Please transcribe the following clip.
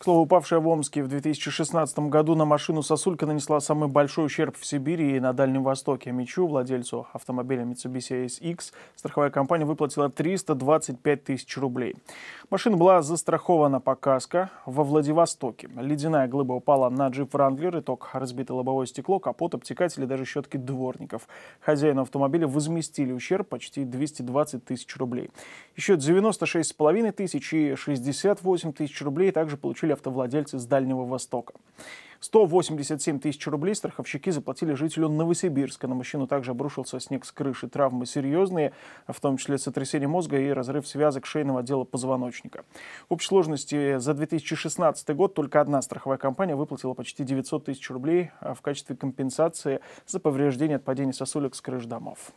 К слову, упавшая в Омске в 2016 году на машину сосулька нанесла самый большой ущерб в Сибири и на Дальнем Востоке. Мичу, владельцу автомобиля Mitsubishi ASX, страховая компания выплатила 325 тысяч рублей. Машина была застрахована по каско во Владивостоке. Ледяная глыба упала на джип Wrangler, итог разбито лобовое стекло, капот, обтекатели, даже щетки дворников. Хозяину автомобиля возместили ущерб почти 220 тысяч рублей. Еще 96,5 тысяч и 68 тысяч рублей также получили автомобиль автовладельцы с Дальнего Востока. 187 тысяч рублей страховщики заплатили жителю Новосибирска. На мужчину также обрушился снег с крыши. Травмы серьезные, в том числе сотрясение мозга и разрыв связок шейного отдела позвоночника. В общей сложности за 2016 год только одна страховая компания выплатила почти 900 тысяч рублей а в качестве компенсации за повреждение от падения сосулек с крыш домов.